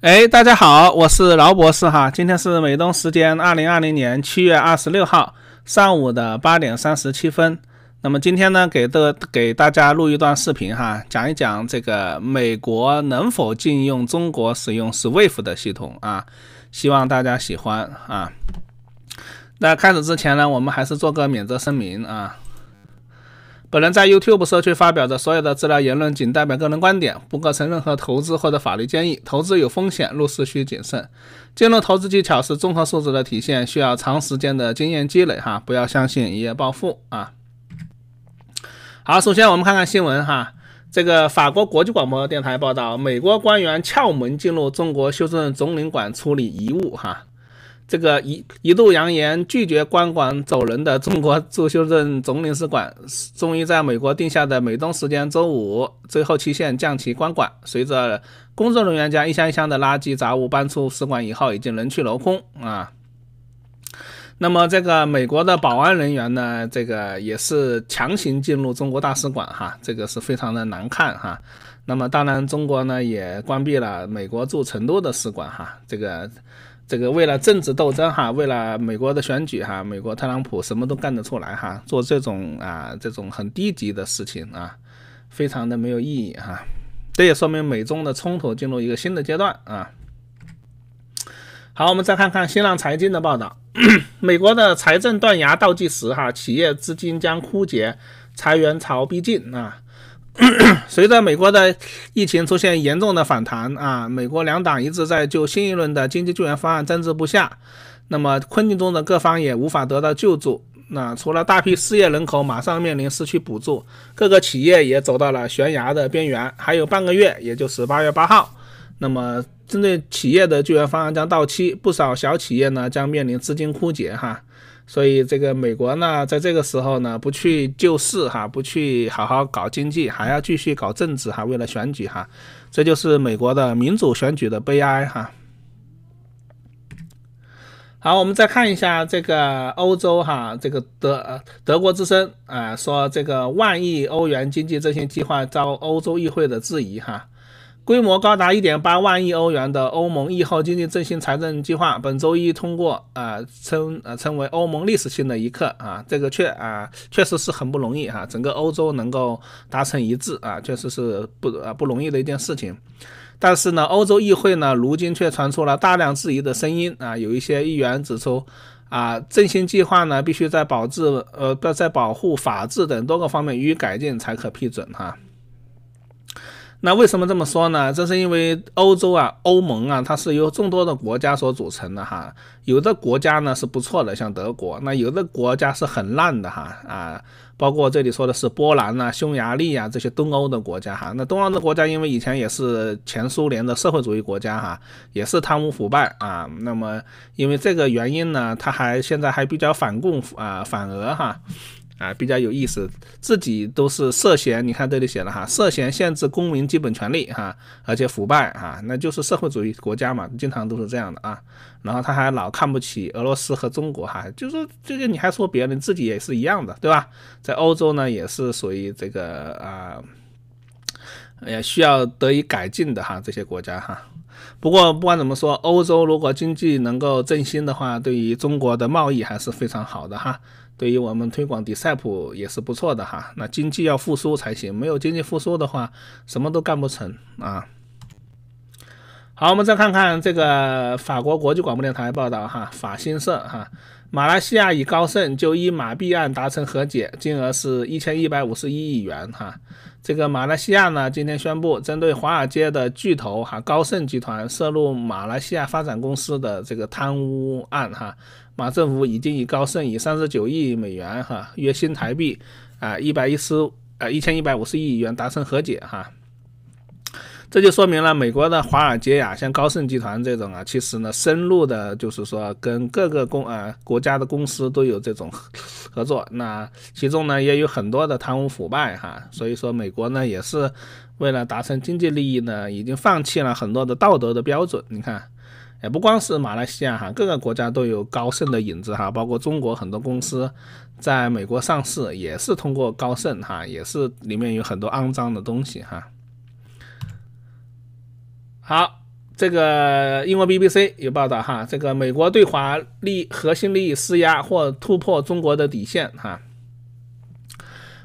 哎，大家好，我是饶博士哈。今天是美东时间二零二零年七月二十六号上午的八点三十七分。那么今天呢，给的给大家录一段视频哈，讲一讲这个美国能否禁用中国使用 SWIFT 的系统啊？希望大家喜欢啊。那开始之前呢，我们还是做个免责声明啊。本人在 YouTube 社区发表的所有的治疗言论，仅代表个人观点，不构成任何投资或者法律建议。投资有风险，入市需谨慎。进入投资技巧是综合素质的体现，需要长时间的经验积累。哈，不要相信一夜暴富啊！好，首先我们看看新闻哈。这个法国国际广播电台报道，美国官员撬门进入中国休斯顿总领馆处理遗物哈。这个一一度扬言拒绝关馆走人的中国驻休正顿总领事馆，终于在美国定下的美东时间周五最后期限降旗关馆。随着工作人员将一箱一箱的垃圾杂物搬出使馆以后，已经人去楼空啊。那么这个美国的保安人员呢，这个也是强行进入中国大使馆哈，这个是非常的难看哈。那么当然，中国呢也关闭了美国驻成都的使馆哈，这个。这个为了政治斗争哈，为了美国的选举哈，美国特朗普什么都干得出来哈，做这种啊这种很低级的事情啊，非常的没有意义哈。这也说明美中的冲突进入一个新的阶段啊。好，我们再看看新浪财经的报道，美国的财政断崖倒计时哈，企业资金将枯竭，裁员潮逼近啊。随着美国的疫情出现严重的反弹啊，美国两党一直在就新一轮的经济救援方案争执不下，那么困境中的各方也无法得到救助。那除了大批失业人口马上面临失去补助，各个企业也走到了悬崖的边缘。还有半个月，也就是八月八号，那么针对企业的救援方案将到期，不少小企业呢将面临资金枯竭哈。所以这个美国呢，在这个时候呢，不去救市哈，不去好好搞经济，还要继续搞政治哈，为了选举哈，这就是美国的民主选举的悲哀哈。好，我们再看一下这个欧洲哈，这个德德国之声啊，说这个万亿欧元经济振兴计划遭欧洲议会的质疑哈。规模高达一点八万亿欧元的欧盟一号经济振兴财政计划本周一通过，啊，称呃称为欧盟历史性的一刻啊，这个确啊确实是很不容易啊，整个欧洲能够达成一致啊，确实是不啊不容易的一件事情。但是呢，欧洲议会呢如今却传出了大量质疑的声音啊，有一些议员指出啊，振兴计划呢必须在保质呃在保护法治等多个方面予以改进才可批准哈。那为什么这么说呢？这是因为欧洲啊，欧盟啊，它是由众多的国家所组成的哈。有的国家呢是不错的，像德国；那有的国家是很烂的哈啊。包括这里说的是波兰啊、匈牙利啊这些东欧的国家哈。那东欧的国家因为以前也是前苏联的社会主义国家哈，也是贪污腐败啊。那么因为这个原因呢，它还现在还比较反共啊、反俄哈。啊，比较有意思，自己都是涉嫌，你看这里写了哈，涉嫌限制公民基本权利哈，而且腐败啊，那就是社会主义国家嘛，经常都是这样的啊。然后他还老看不起俄罗斯和中国哈，就说这个你还说别人，自己也是一样的对吧？在欧洲呢，也是属于这个啊，也需要得以改进的哈，这些国家哈。不过不管怎么说，欧洲如果经济能够振兴的话，对于中国的贸易还是非常好的哈。对于我们推广的赛普也是不错的哈，那经济要复苏才行，没有经济复苏的话，什么都干不成啊。好，我们再看看这个法国国际广播电台报道哈，法新社哈，马来西亚与高盛就一马币案达成和解，金额是一千一百五十一亿元哈。这个马来西亚呢，今天宣布针对华尔街的巨头哈高盛集团涉入马来西亚发展公司的这个贪污案哈，马政府已经以高盛以三十九亿美元哈，约新台币啊一百一十呃一千一百五十亿元达成和解哈。这就说明了美国的华尔街呀，像高盛集团这种啊，其实呢，深入的，就是说跟各个公啊国家的公司都有这种合作。那其中呢，也有很多的贪污腐败哈。所以说，美国呢也是为了达成经济利益呢，已经放弃了很多的道德的标准。你看，也不光是马来西亚哈，各个国家都有高盛的影子哈。包括中国很多公司在美国上市，也是通过高盛哈，也是里面有很多肮脏的东西哈。好，这个英国 BBC 有报道哈，这个美国对华利核心利益施压或突破中国的底线哈。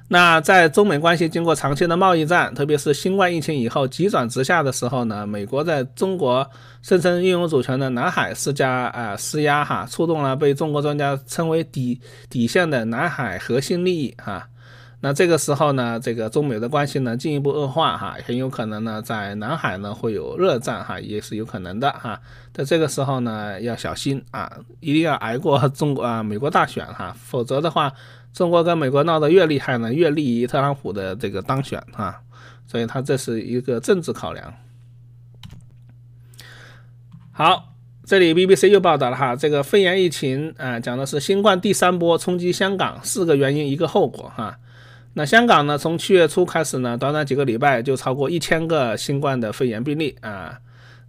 那在中美关系经过长期的贸易战，特别是新冠疫情以后急转直下的时候呢，美国在中国声称拥有主权的南海施加啊施压哈，触动了被中国专家称为底底线的南海核心利益哈。那这个时候呢，这个中美的关系呢进一步恶化哈，很有可能呢在南海呢会有热战哈，也是有可能的哈。在这个时候呢要小心啊，一定要挨过中国啊美国大选哈，否则的话，中国跟美国闹得越厉害呢，越利于特朗普的这个当选哈，所以他这是一个政治考量。好，这里 BBC 又报道了哈，这个肺炎疫情啊，讲的是新冠第三波冲击香港四个原因一个后果哈。那香港呢？从七月初开始呢，短短几个礼拜就超过一千个新冠的肺炎病例啊。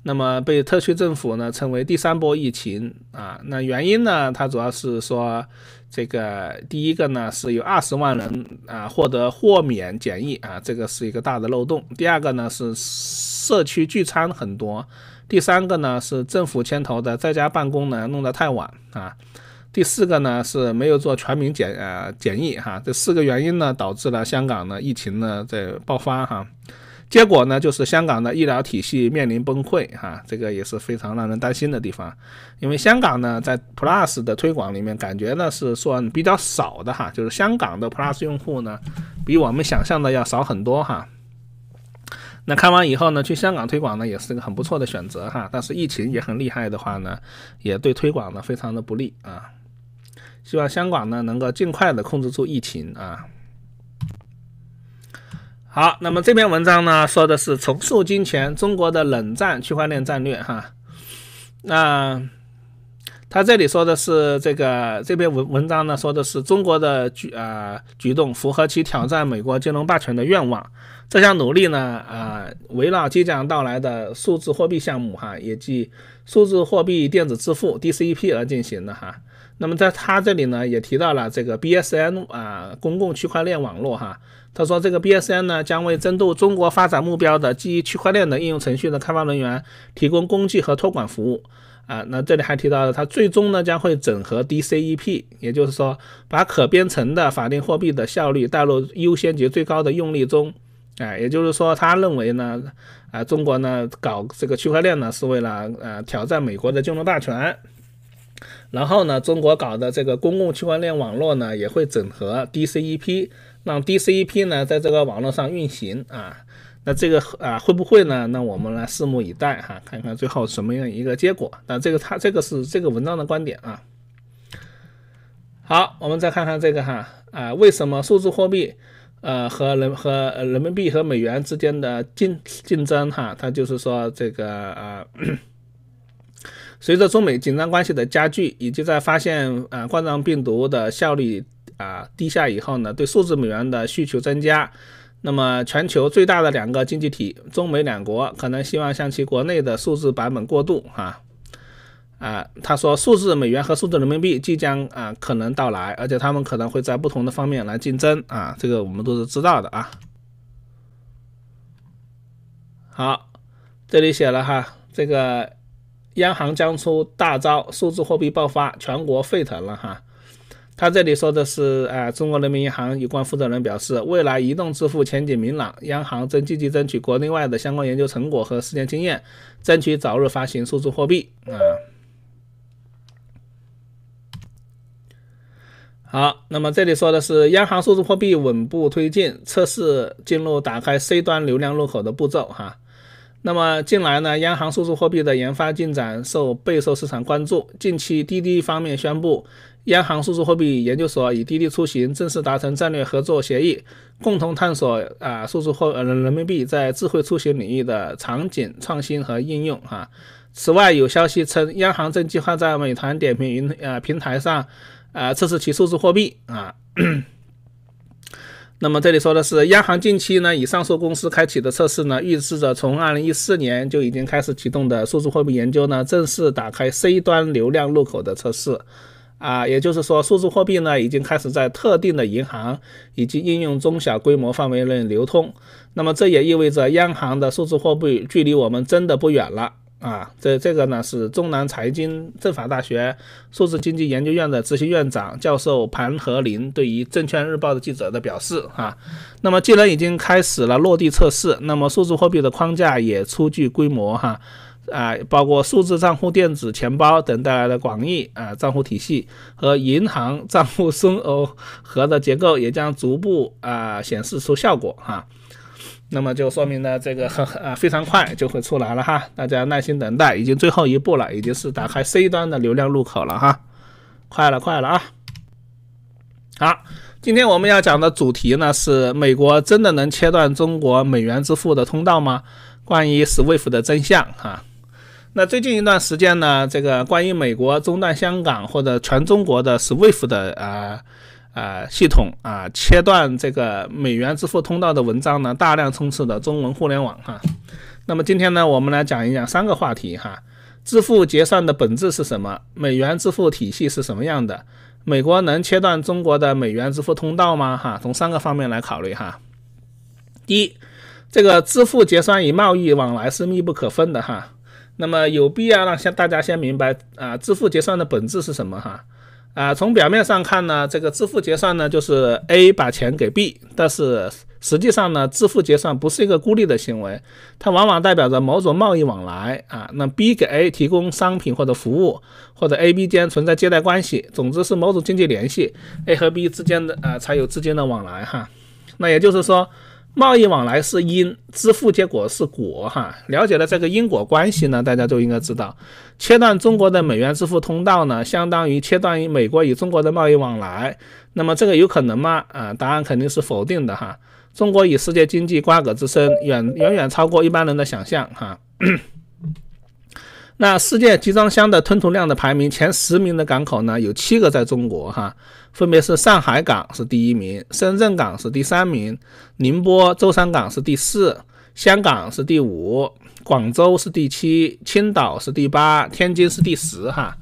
那么被特区政府呢称为第三波疫情啊。那原因呢？它主要是说，这个第一个呢是有二十万人啊获得豁免检疫啊，这个是一个大的漏洞。第二个呢是社区聚餐很多。第三个呢是政府牵头的在家办公呢弄得太晚啊。第四个呢是没有做全民检呃检疫哈，这四个原因呢导致了香港的疫情呢在爆发哈，结果呢就是香港的医疗体系面临崩溃哈，这个也是非常让人担心的地方，因为香港呢在 Plus 的推广里面感觉呢是算比较少的哈，就是香港的 Plus 用户呢比我们想象的要少很多哈。那看完以后呢，去香港推广呢也是个很不错的选择哈，但是疫情也很厉害的话呢，也对推广呢非常的不利啊。希望香港呢能够尽快的控制住疫情啊。好，那么这篇文章呢说的是重塑金钱中国的冷战区块链战略哈。那他这里说的是这个这篇文文章呢说的是中国的举啊举动符合其挑战美国金融霸权的愿望。这项努力呢啊围绕即将到来的数字货币项目哈，也即数字货币电子支付 DCEP 而进行的哈。那么在他这里呢，也提到了这个 BSN 啊，公共区块链网络哈。他说这个 BSN 呢，将为针对中国发展目标的基于区块链的应用程序的开发人员提供工具和托管服务啊。那这里还提到了他最终呢，将会整合 DCEP，也就是说，把可编程的法定货币的效率带入优先级最高的用力中。哎，也就是说，他认为呢，啊，中国呢搞这个区块链呢，是为了呃挑战美国的金融霸权。然后呢，中国搞的这个公共区块链网络呢，也会整合 DCEP，让 DCEP 呢在这个网络上运行啊。那这个啊会不会呢？那我们来拭目以待哈，看看最后什么样一个结果。那这个他这个是这个文章的观点啊。好，我们再看看这个哈啊，为什么数字货币呃和人和人民币和美元之间的竞竞争哈？它就是说这个啊。随着中美紧张关系的加剧，以及在发现呃冠状病毒的效率啊低下以后呢，对数字美元的需求增加，那么全球最大的两个经济体中美两国可能希望向其国内的数字版本过渡啊啊，他说数字美元和数字人民币即将啊可能到来，而且他们可能会在不同的方面来竞争啊，这个我们都是知道的啊。好，这里写了哈这个。央行将出大招，数字货币爆发，全国沸腾了哈。他这里说的是，呃，中国人民银行有关负责人表示，未来移动支付前景明朗，央行正积极争取国内外的相关研究成果和实践经验，争取早日发行数字货币啊。好，那么这里说的是，央行数字货币稳步推进，测试进入打开 C 端流量入口的步骤哈。那么近来呢，央行数字货币的研发进展受备受市场关注。近期滴滴方面宣布，央行数字货币研究所与滴滴出行正式达成战略合作协议，共同探索啊数字货币呃人民币在智慧出行领域的场景创新和应用啊。此外，有消息称央行正计划在美团点评云呃平台上，呃测试其数字货币啊。那么这里说的是，央行近期呢，以上述公司开启的测试呢，预示着从二零一四年就已经开始启动的数字货币研究呢，正式打开 C 端流量入口的测试，啊，也就是说，数字货币呢，已经开始在特定的银行以及应用中小规模范围内流通。那么这也意味着央行的数字货币距离我们真的不远了。啊，这这个呢是中南财经政法大学数字经济研究院的执行院长、教授盘和林对于证券日报的记者的表示啊。那么，既然已经开始了落地测试，那么数字货币的框架也初具规模哈啊，包括数字账户、电子钱包等带来的广义啊账户体系和银行账户双耦合的结构也将逐步啊显示出效果哈。那么就说明呢，这个很啊非常快就会出来了哈，大家耐心等待，已经最后一步了，已经是打开 C 端的流量入口了哈，快了快了啊！好，今天我们要讲的主题呢是：美国真的能切断中国美元支付的通道吗？关于 SWIFT 的真相啊！那最近一段时间呢，这个关于美国中断香港或者全中国的 SWIFT 的啊。啊，系统啊，切断这个美元支付通道的文章呢，大量充斥的中文互联网哈。那么今天呢，我们来讲一讲三个话题哈：支付结算的本质是什么？美元支付体系是什么样的？美国能切断中国的美元支付通道吗？哈，从三个方面来考虑哈。第一，这个支付结算与贸易往来是密不可分的哈。那么有必要让先大家先明白啊，支付结算的本质是什么哈？啊，从表面上看呢，这个支付结算呢，就是 A 把钱给 B，但是实际上呢，支付结算不是一个孤立的行为，它往往代表着某种贸易往来啊。那 B 给 A 提供商品或者服务，或者 A、B 间存在借贷关系，总之是某种经济联系，A 和 B 之间的啊才有之间的往来哈。那也就是说。贸易往来是因，支付结果是果，哈。了解了这个因果关系呢，大家都应该知道，切断中国的美元支付通道呢，相当于切断与美国与中国的贸易往来。那么这个有可能吗？啊，答案肯定是否定的，哈。中国与世界经济瓜葛之深，远远远超过一般人的想象，哈。那世界集装箱的吞吐量的排名前十名的港口呢，有七个在中国哈，分别是上海港是第一名，深圳港是第三名，宁波舟山港是第四，香港是第五，广州是第七，青岛是第八，天津是第十哈。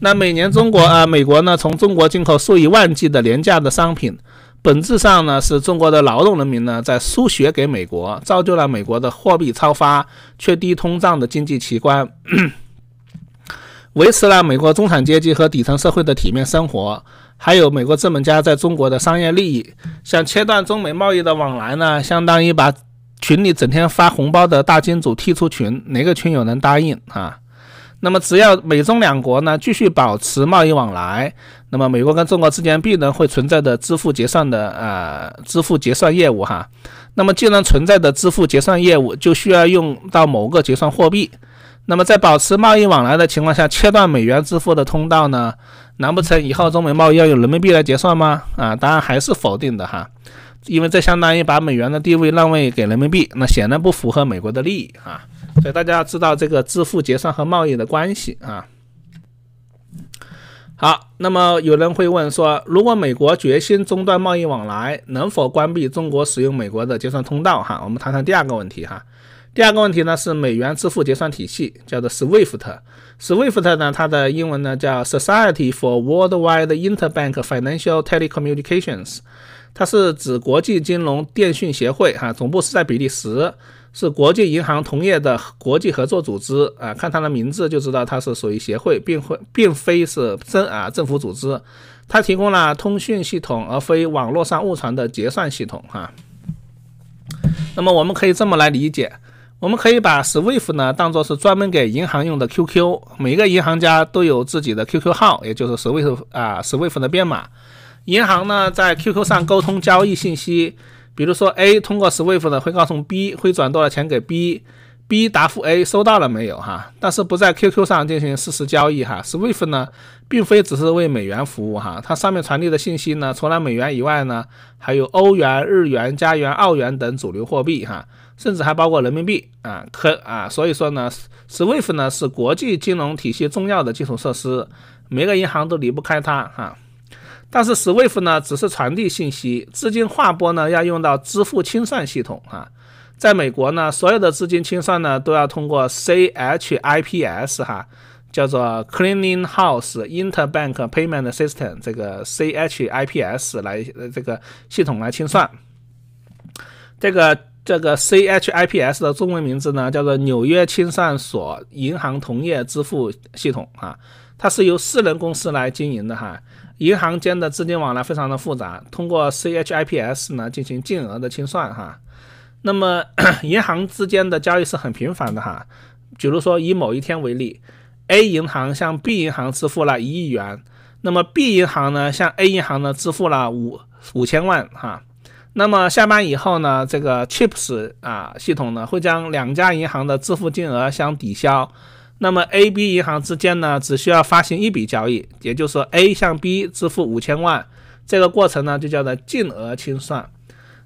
那每年中国啊，美国呢，从中国进口数以万计的廉价的商品。本质上呢，是中国的劳动人民呢在输血给美国，造就了美国的货币超发、却低通胀的经济奇观，维持了美国中产阶级和底层社会的体面生活，还有美国资本家在中国的商业利益。想切断中美贸易的往来呢，相当于把群里整天发红包的大金主踢出群，哪个群友能答应啊？那么，只要美中两国呢继续保持贸易往来。那么美国跟中国之间必然会存在的支付结算的呃支付结算业务哈，那么既然存在的支付结算业务，就需要用到某个结算货币。那么在保持贸易往来的情况下，切断美元支付的通道呢？难不成以后中美贸易要用人民币来结算吗？啊，当然还是否定的哈，因为这相当于把美元的地位让位给人民币，那显然不符合美国的利益啊。所以大家要知道这个支付结算和贸易的关系啊。好，那么有人会问说，如果美国决心中断贸易往来，能否关闭中国使用美国的结算通道？哈，我们谈谈第二个问题哈。第二个问题呢是美元支付结算体系，叫做 SWIFT。SWIFT 呢，它的英文呢叫 Society for Worldwide Interbank Financial Telecommunications。它是指国际金融电讯协会哈，总部是在比利时，是国际银行同业的国际合作组织啊。看它的名字就知道它是属于协会，并非并非是政啊政府组织。它提供了通讯系统，而非网络上误传的结算系统哈。那么我们可以这么来理解，我们可以把 SWIFT 呢当做是专门给银行用的 QQ，每个银行家都有自己的 QQ 号，也就是 SWIFT 啊 SWIFT 的编码。银行呢，在 QQ 上沟通交易信息，比如说 A 通过 SWIFT 呢，会告诉 B 会转多少钱给 B，B 答复 A 收到了没有哈？但是不在 QQ 上进行实时交易哈。SWIFT 呢，并非只是为美元服务哈，它上面传递的信息呢，除了美元以外呢，还有欧元、日元、加元、澳元等主流货币哈，甚至还包括人民币啊，可啊，所以说呢，SWIFT 呢是国际金融体系重要的基础设施，每个银行都离不开它哈。但是 SWIFT 呢，只是传递信息，资金划拨呢要用到支付清算系统啊。在美国呢，所有的资金清算呢都要通过 CHIPS 哈，叫做 c l e a n i n g House Interbank Payment System 这个 CHIPS 来这个系统来清算。这个这个 CHIPS 的中文名字呢叫做纽约清算所银行同业支付系统啊，它是由私人公司来经营的哈。银行间的资金往来非常的复杂，通过 CHIPS 呢进行净额的清算哈。那么 银行之间的交易是很频繁的哈，比如说以某一天为例，A 银行向 B 银行支付了一亿元，那么 B 银行呢向 A 银行呢支付了五五千万哈。那么下班以后呢，这个 CHIPS 啊系统呢会将两家银行的支付金额相抵消。那么 A、B 银行之间呢，只需要发行一笔交易，也就是说 A 向 B 支付五千万，这个过程呢就叫做净额清算。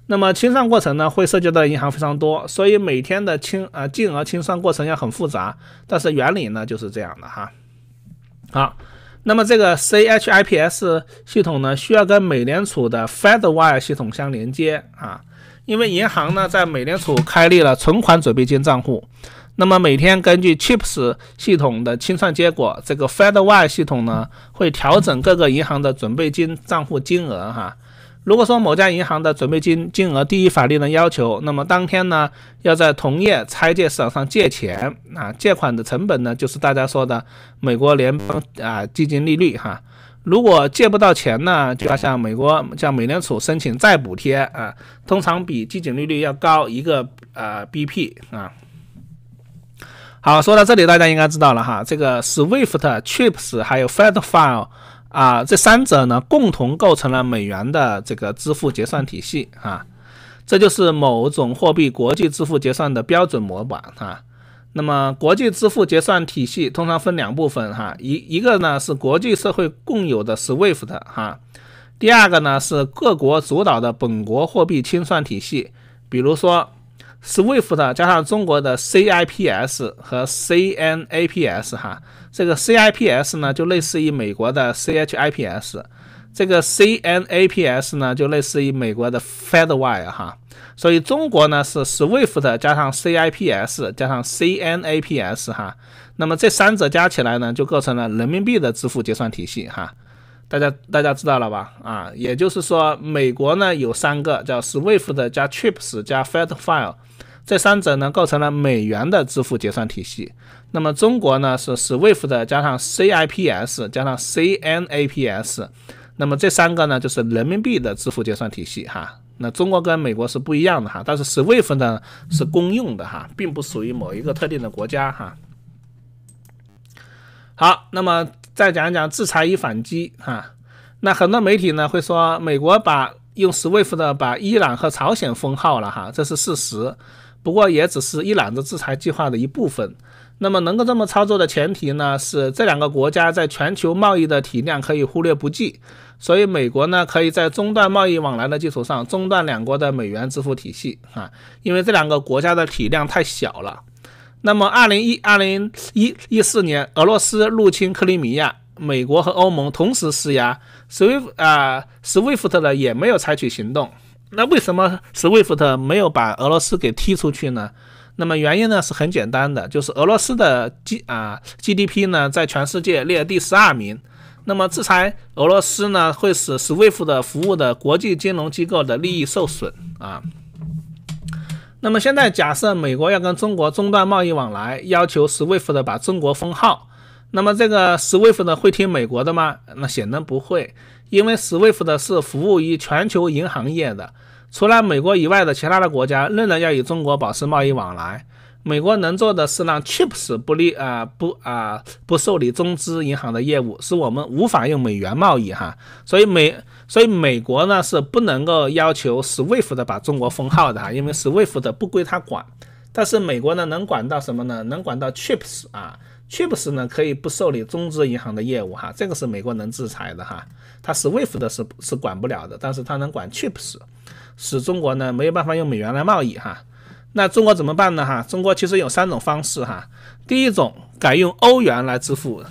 那么清算过程呢会涉及到银行非常多，所以每天的清啊净额清算过程要很复杂。但是原理呢就是这样的哈。好，那么这个 CHIPS 系统呢需要跟美联储的 Fedwire 系统相连接啊，因为银行呢在美联储开立了存款准备金账户。那么每天根据 Chips 系统的清算结果，这个 Fed w i e 系统呢会调整各个银行的准备金账户金额哈。如果说某家银行的准备金金额低于法律的要求，那么当天呢要在同业拆借市场上借钱啊，借款的成本呢就是大家说的美国联邦啊基金利率哈。如果借不到钱呢，就要向美国向美联储申请再补贴啊，通常比基准利率要高一个啊 bp 啊。好，说到这里，大家应该知道了哈，这个 Swift、Chips，还有 f e d f i l e 啊，这三者呢共同构成了美元的这个支付结算体系啊，这就是某种货币国际支付结算的标准模板啊。那么，国际支付结算体系通常分两部分哈，一一个呢是国际社会共有的 Swift 哈，第二个呢是各国主导的本国货币清算体系，比如说。Swift 加上中国的 CIPS 和 CNAPS，哈，这个 CIPS 呢就类似于美国的 CHIPS，这个 CNAPS 呢就类似于美国的 Fedwire，哈，所以中国呢是 Swift 加上 CIPS 加上 CNAPS，哈，那么这三者加起来呢就构成了人民币的支付结算体系，哈，大家大家知道了吧？啊，也就是说美国呢有三个叫 Swift 加 t r i p s 加 Fedwire。这三者呢，构成了美元的支付结算体系。那么中国呢，是 SWIFT 加上 CIPS 加上 CNAPS。那么这三个呢，就是人民币的支付结算体系哈。那中国跟美国是不一样的哈。但是 SWIFT 呢，是公用的哈，并不属于某一个特定的国家哈。好，那么再讲一讲制裁与反击哈。那很多媒体呢会说，美国把用 SWIFT 的把伊朗和朝鲜封号了哈，这是事实。不过也只是一揽子制裁计划的一部分。那么能够这么操作的前提呢，是这两个国家在全球贸易的体量可以忽略不计。所以美国呢，可以在中断贸易往来的基础上，中断两国的美元支付体系啊，因为这两个国家的体量太小了。那么二零一二零一一四年，俄罗斯入侵克里米亚，美国和欧盟同时施压，SWIFT 啊，SWIFT 呢也没有采取行动。那为什么 Swift 没有把俄罗斯给踢出去呢？那么原因呢是很简单的，就是俄罗斯的 G 啊 GDP 呢在全世界列第十二名。那么制裁俄罗斯呢会使 Swift 的服务的国际金融机构的利益受损啊。那么现在假设美国要跟中国中断贸易往来，要求 Swift 的把中国封号，那么这个 Swift 的会听美国的吗？那显然不会。因为 Swift 的是服务于全球银行业的，除了美国以外的其他的国家仍然要与中国保持贸易往来。美国能做的是让 Chips 不利啊不啊不受理中资银行的业务，使我们无法用美元贸易哈。所以美所以美国呢是不能够要求 Swift 的把中国封号的哈，因为 Swift 的不归他管。但是美国呢，能管到什么呢？能管到 Chips 啊，Chips 呢可以不受理中资银行的业务哈，这个是美国能制裁的哈，它 s WIF 的是是管不了的，但是它能管 Chips，使中国呢没有办法用美元来贸易哈，那中国怎么办呢哈？中国其实有三种方式哈，第一种改用欧元来支付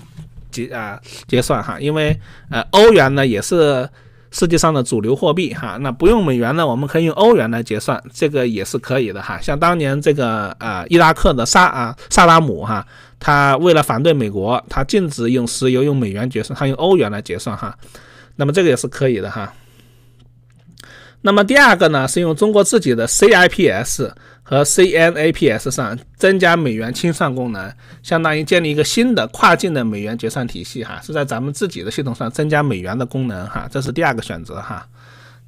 结啊结算哈，因为呃欧元呢也是。世界上的主流货币哈，那不用美元呢，我们可以用欧元来结算，这个也是可以的哈。像当年这个呃伊拉克的萨啊萨拉姆哈，他为了反对美国，他禁止用石油用美元结算，他用欧元来结算哈，那么这个也是可以的哈。那么第二个呢，是用中国自己的 CIPS。和 CNAPS 上增加美元清算功能，相当于建立一个新的跨境的美元结算体系哈，是在咱们自己的系统上增加美元的功能哈，这是第二个选择哈。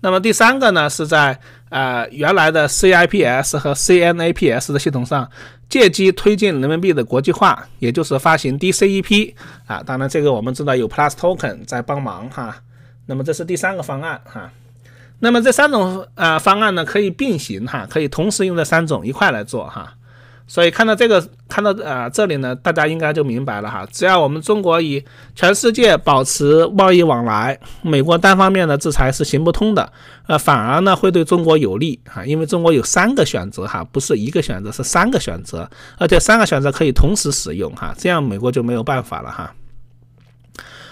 那么第三个呢，是在呃原来的 CIPS 和 CNAPS 的系统上借机推进人民币的国际化，也就是发行 DCEP 啊，当然这个我们知道有 Plus Token 在帮忙哈。那么这是第三个方案哈。那么这三种呃方案呢，可以并行哈，可以同时用这三种一块来做哈。所以看到这个，看到呃这里呢，大家应该就明白了哈。只要我们中国与全世界保持贸易往来，美国单方面的制裁是行不通的，呃，反而呢会对中国有利哈。因为中国有三个选择哈，不是一个选择，是三个选择，而且三个选择可以同时使用哈，这样美国就没有办法了哈。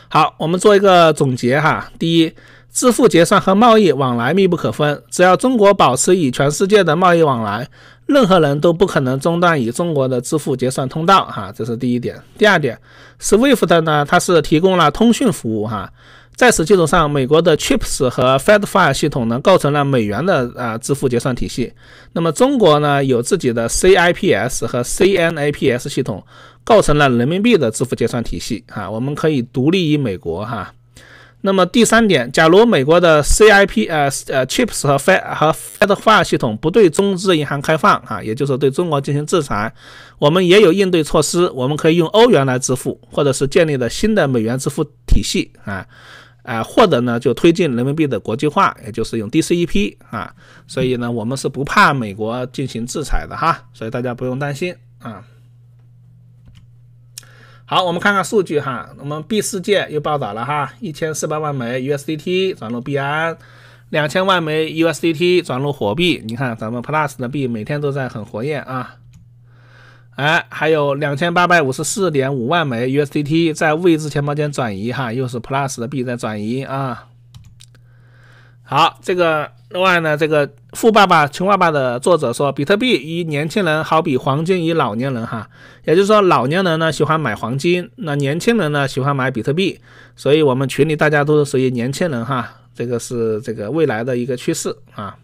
好，我们做一个总结哈，第一。支付结算和贸易往来密不可分，只要中国保持与全世界的贸易往来，任何人都不可能中断与中国的支付结算通道。哈，这是第一点。第二点，SWIFT 呢，它是提供了通讯服务。哈，在此基础上，美国的 CHIPS 和 f e d f i e 系统呢，构成了美元的啊支付结算体系。那么中国呢，有自己的 CIPS 和 CNAPS 系统，构成了人民币的支付结算体系。哈，我们可以独立于美国。哈。那么第三点，假如美国的 C I P 呃呃 Chips 和 Fed 和 Fed f i n e 系统不对中资银行开放啊，也就是对中国进行制裁，我们也有应对措施，我们可以用欧元来支付，或者是建立了新的美元支付体系啊，啊或者呢就推进人民币的国际化，也就是用 D C E P 啊，所以呢我们是不怕美国进行制裁的哈，所以大家不用担心啊。好，我们看看数据哈，我们 B 世界又报道了哈，一千四百万枚 USDT 转入币安，两千万枚 USDT 转入火币，你看咱们 Plus 的币每天都在很活跃啊，哎，还有两千八百五十四点五万枚 USDT 在位置钱包间转移哈，又是 Plus 的币在转移啊，好，这个。另外呢，这个《富爸爸穷爸爸》的作者说，比特币与年轻人好比黄金与老年人哈，也就是说，老年人呢喜欢买黄金，那年轻人呢喜欢买比特币，所以我们群里大家都是属于年轻人哈，这个是这个未来的一个趋势啊。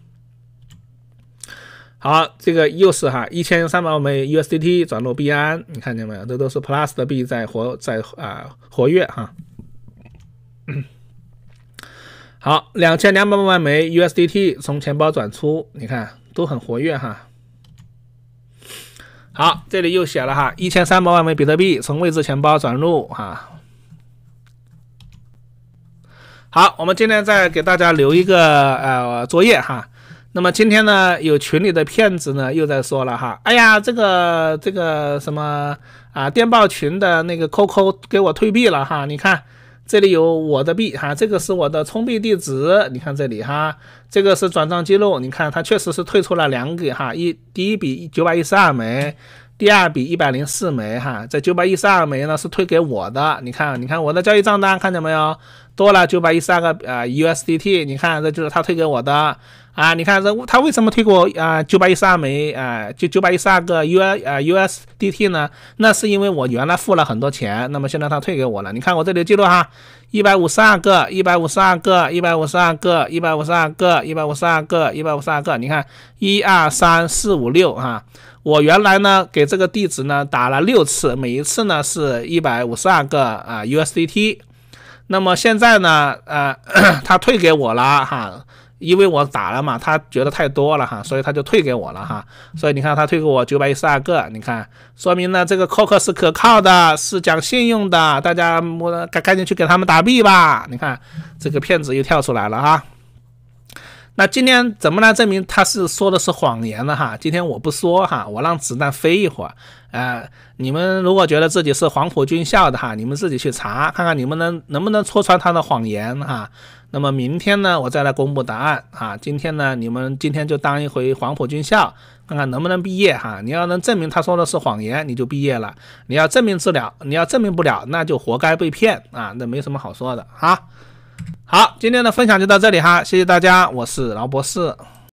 好，这个又是哈一千三百枚 USDT 转入币安，你看见没有？这都是 Plus 的币在活在啊活跃哈。好，两千两百万枚 USDT 从钱包转出，你看都很活跃哈。好，这里又写了哈，一千三百万枚比特币从位置钱包转入哈。好，我们今天再给大家留一个呃作业哈。那么今天呢，有群里的骗子呢又在说了哈，哎呀，这个这个什么啊，电报群的那个扣扣给我退币了哈，你看。这里有我的币哈，这个是我的充币地址，你看这里哈，这个是转账记录，你看它确实是退出了两笔哈，一第一笔九百一十二枚，第二笔一百零四枚哈，这九百一十二枚呢是退给我的，你看，你看我的交易账单，看见没有？多了九百一十二个啊，USDT，你看这就是他退给我的啊，你看这他为什么退给我啊？九百一十二枚啊，就九百一十二个 U 啊 USDT 呢？那是因为我原来付了很多钱，那么现在他退给我了。你看我这里记录哈，一百五十二个，一百五十二个，一百五十二个，一百五十二个，一百五十二个，一百五十二个。你看一二三四五六哈，我原来呢给这个地址呢打了六次，每一次呢是一百五十二个啊 USDT。那么现在呢？呃，他退给我了哈，因为我打了嘛，他觉得太多了哈，所以他就退给我了哈。所以你看，他退给我九百一十二个，你看，说明呢，这个 COC o 是可靠的，是讲信用的。大家，我赶紧去给他们打币吧。你看，这个骗子又跳出来了哈。那今天怎么来证明他是说的是谎言呢？哈？今天我不说哈，我让子弹飞一会儿。呃，你们如果觉得自己是黄埔军校的哈，你们自己去查看看，你们能能不能戳穿他的谎言哈？那么明天呢，我再来公布答案啊。今天呢，你们今天就当一回黄埔军校，看看能不能毕业哈。你要能证明他说的是谎言，你就毕业了；你要证明治了，你要证明不了，那就活该被骗啊！那没什么好说的哈。好，今天的分享就到这里哈，谢谢大家，我是劳博士。